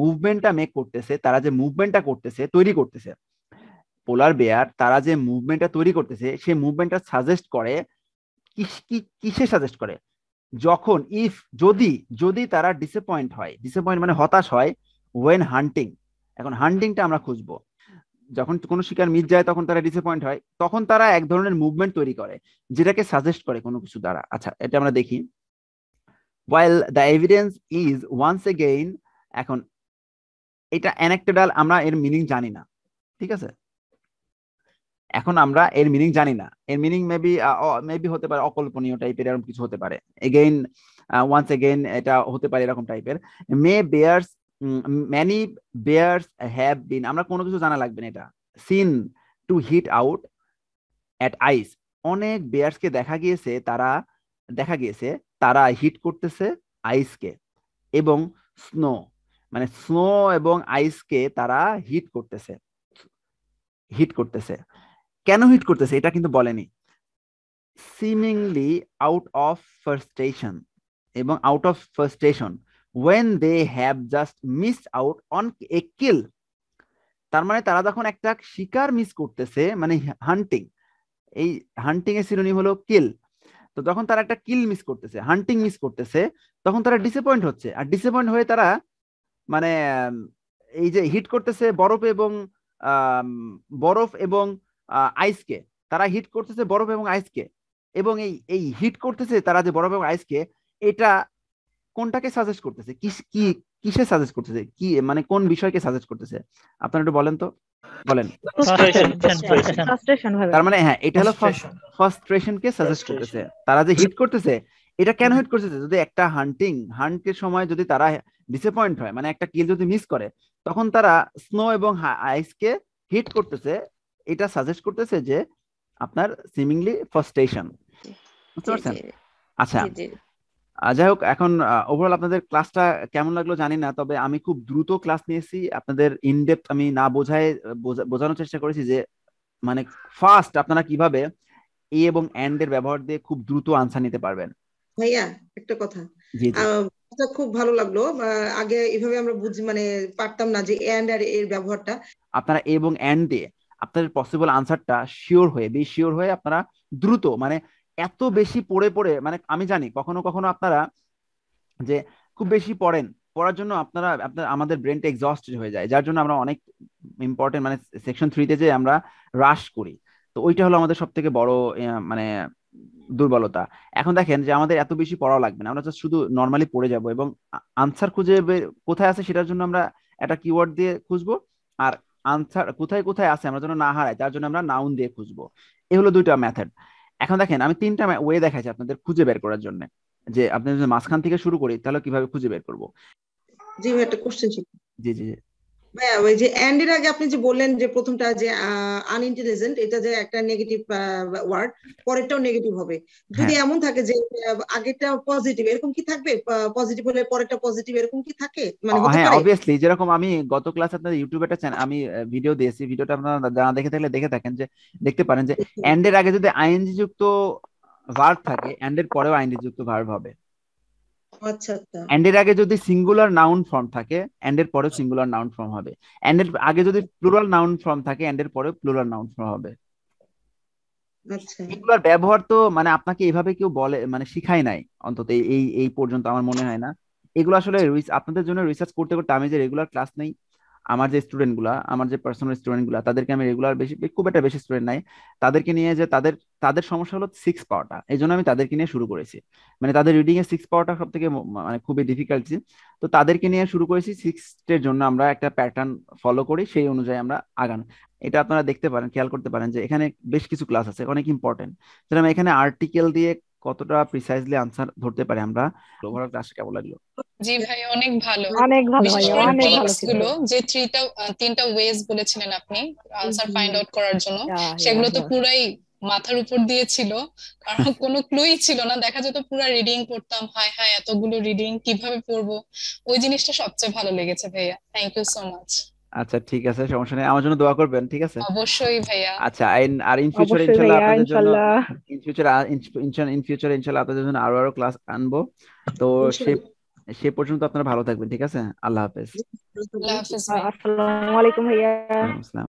মুভমেন্টটা মেক করতেছে তারা যে মুভমেন্টটা করতেছে তৈরি করতেছে পোলার বেয়ার তারা যে মুভমেন্টটা তৈরি করতেছে সেই মুভমেন্টটা সাজেস্ট করে কিসে সাজেস্ট করে যখন ইফ যদি যদি তারা ডিসঅ্যাপয়েন্ট হয় ডিসঅ্যাপয়েন্ট মানে হতাশ হয় ওয়েন হান্টিং এখন হান্টিংটা আমরা খুঁজবো যখন কোনো শিকার মিস যায় তখন তারা ডিসঅ্যাপয়েন্ট হয় তখন তারা এক ধরনের মুভমেন্ট তৈরি করে যেটাকে সাজেস্ট করে কোনো কিছু দ্বারা আচ্ছা এটা আমরা দেখি while the evidence is once again এখন এটা অ্যানেক্টেডাল আমরা এর মিনিং জানি না ঠিক আছে এখন আমরা এর মিনিং জানি না এর মিনিং মেবি মেবি হতে পারে অকল্পনীয় টাইপের এরকম কিছু হতে পারে এগেইন ওয়ান্স এগেইন এটা হতে পারে এরকম টাইপের may bears many bears have been আমরা কোনো কিছু জানা লাগবে না এটা seen to hit out at ice অনেক বেয়ার্সকে দেখা গিয়েছে তারা দেখা গিয়েছে তারা হিট করতেছে আইসকে এবং স্নো মানে স্নো এবং আইসকে তারা হিট করতেছে হিট করতেছে কেন হিট করতেছে এটা কিন্তু বলেনি সিমিংলি আউট অফ ফার্স্টেশন এবং out of frustration when they have just miss out on a kill তার মানে তারা যখন একটা শিকার মিস করতেছে মানে হান্টিং এই হান্টিং এর সিনোনিম হলো কিল তো যখন তারা একটা কিল মিস করতেছে হান্টিং মিস করতেছে তখন তারা ডিসঅ্যাপয়েন্ট হচ্ছে আর ডিসঅ্যাপয়েন্ট হয়ে তারা মানে এই যে হিট করতেছে বরফ এবং বরফ এবং আইসকে তারা হিট করতেছে বরফ এবং আইসকে এবং এই এই হিট করতেছে তারা যে বরফ এবং আইসকে এটা কোনটাকে সাজেস্ট করতেছে কি কি কিসে সাজেস্ট করতেছে কি মানে কোন বিষয়কে সাজেস্ট করতেছে আপনারা একটু বলেন তো বলেন তার মানে হ্যাঁ এটা হলো ফার্স্ট্রেশন কে সাজেস্ট করতেছে তারা যে হিট করতেছে এটা কেন হিট করতেছে যদি একটা হান্টিং হান্টের সময় যদি তারা ডিসঅ্যাপয়েন্ট হয় মানে একটা কিল যদি মিস করে তখন তারা স্নো এবং আইসকে হিট করতেছে এটা সাজেস্ট করতেছে যে আপনার সিমিংলি ফ্রাস্ট্রেশন বুঝতে পারছেন আচ্ছা যাই হোক এখন ওভারঅল আপনাদের ক্লাসটা কেমন লাগলো জানি না তবে আমি খুব দ্রুত ক্লাস নিয়েছি আপনাদের ইনডেপথ আমি না বোঝায় বোঝানোর চেষ্টা করেছি যে মানে ফাস্ট আপনারা কিভাবে এ এবং এন্ড এর ব্যবহার দিয়ে খুব দ্রুত আনসার নিতে পারবেন ভাইয়া একটা কথা খুব ভালো লাগলো আগে এভাবে আমরা বুঝি মানে পারতাম না যে এন্ড আর এর ব্যবহারটা আপনারা এবং এন্ড দিয়ে আপনাদের পসিবল আনসারটা শিওর হয়ে বেশ শিওর হয়ে আপনারা দ্রুত মানে এত বেশি পড়ে পড়ে মানে আমি জানি কখনো কখনো আপনারা যে খুব বেশি পড়েন পড়ার জন্য আপনারা আপনার আমাদের ব্রেনটা এক্সস্ট হয়ে যায় যার জন্য আমরা অনেক ইম্পর্টেন্ট মানে সেকশন থ্রিতে যে আমরা হ্রাস করি তো ওইটা হলো আমাদের সব থেকে বড় মানে দুর্বলতা এখন দেখেন যে আমাদের এত বেশি পড়াও লাগবে না আমরা শুধু নর্মালি পড়ে যাব এবং আনসার খুঁজে কোথায় আছে সেটার জন্য আমরা একটা কিওয়ার্ড দিয়ে খুঁজবো আর আনসার কোথায় কোথায় আছে আমরা যেন না হারাই তার জন্য আমরা নাউন দিয়ে খুঁজবো এ হলো দুইটা মেথড এখন দেখেন আমি তিনটা ওয়ে দেখাচ্ছি আপনাদের খুঁজে বের করার জন্য যে আপনি যদি মাঝখান থেকে শুরু করি তাহলে কিভাবে খুঁজে বের করবো জি ভাই একটা কোশ্চেন ছিল জি জি হ্যাঁ ওই যে এন্ড এর আগে আপনি যে বললেন যে প্রথমটা যে আনইন্টেলিজেন্ট এটা যে একটা নেগেটিভ ওয়ার্ড পরেরটাও নেগেটিভ হবে যদি হ্যাঁ। এমন থাকে যে আগেরটা পজিটিভ এরকম কি থাকবে পজিটিভ হলে পরেরটা পজিটিভ এরকম কি থাকে মানে হ্যাঁ অবভিয়াসলি যেরকম আমি গত ক্লাস আপনাদের ইউটিউবে একটা চ্যানেল আমি ভিডিও দিয়েছি ভিডিওটা আপনারা যারা দেখে থাকলে দেখে থাকেন যে দেখতে পারেন যে এন্ড এর আগে যদি আইএনজি যুক্ত ভার্ব থাকে এন্ড এর পরেও আইএনজি যুক্ত ভার্ব হবে এন্ড আচ্ছা, আচ্ছা। এর আগে যদি সিঙ্গুলার নাউন ফর্ম থাকে পরে সিঙ্গুলার নাউন ফর্ম হবে এন্ড আগে যদি প্লুরাল নাউন ফর্ম থাকে পরে প্লুরাল নাউন ফর্ম হবে সিঙ্গুলার আচ্ছা। ব্যবহার তো মানে আপনাকে এভাবে কেউ বলে মানে শিখায় নাই অন্তত এই এই পর্যন্ত আমার মনে হয় না এগুলো আসলে আপনাদের জন্য রিসার্চ করতে করতে আমি যে রেগুলার ক্লাস নেই আমার যে স্টুডেন্টগুলো আমার যে পার্সোনাল স্টুডেন্টগুলো তাদেরকে আমি রেগুলার বেশি খুব একটা বেশি স্টুডেন্ট নাই তাদেরকে নিয়ে যে তাদের তাদের সমস্যা হলো সিক্স পাওয়াটা এই জন্য আমি তাদেরকে নিয়ে শুরু করেছি মানে তাদের রিডিং এ সিক্স পাওয়াটা সব থেকে মানে খুবই ডিফিকাল্টি তো তাদেরকে নিয়ে শুরু করেছি এর জন্য আমরা একটা প্যাটার্ন ফলো করি সেই অনুযায়ী আমরা আগান এটা আপনারা দেখতে পারেন খেয়াল করতে পারেন যে এখানে বেশ কিছু ক্লাস আছে অনেক ইম্পর্টেন্ট যেরকম এখানে আর্টিকেল দিয়ে কতটা প্রিসাইজলি আনসার ধরতে পারি আমরা ওভারঅল ক্লাসে কেমন লাগলো জি ভাই অনেক ভালো অনেক ভালো ভাই অনেক ভালো গুলো যে থ্রিটা তিনটা ওয়েজ বলেছিলেন আপনি আনসার ফাইন্ড আউট করার জন্য সেগুলো তো পুরাই মাথার উপর দিয়েছিল কারণ কোনো ক্লুই ছিল না দেখা যেত পুরো রিডিং করতাম হায় হায় এতগুলো রিডিং কিভাবে পড়বো ওই জিনিসটা সবচেয়ে ভালো লেগেছে ভাইয়া থ্যাংক ইউ সো মাচ আচ্ছা ঠিক আছে সমস্যা নেই আমার জন্য দোয়া করবেন ঠিক আছে অবশ্যই ভাইয়া আচ্ছা আর ইন ফিউচার ইনশাআল্লাহ আপনাদের জন্য ইন ফিউচার ইনশাআল্লাহ ইন ফিউচার ইনশাআল্লাহ আপনাদের জন্য আরো আরো ক্লাস আনবো তো সে সে পর্যন্ত আপনারা ভালো থাকবেন ঠিক আছে আল্লাহ আল্লাহ হাফেজ আসসালামু আলাইকুম ভাইয়া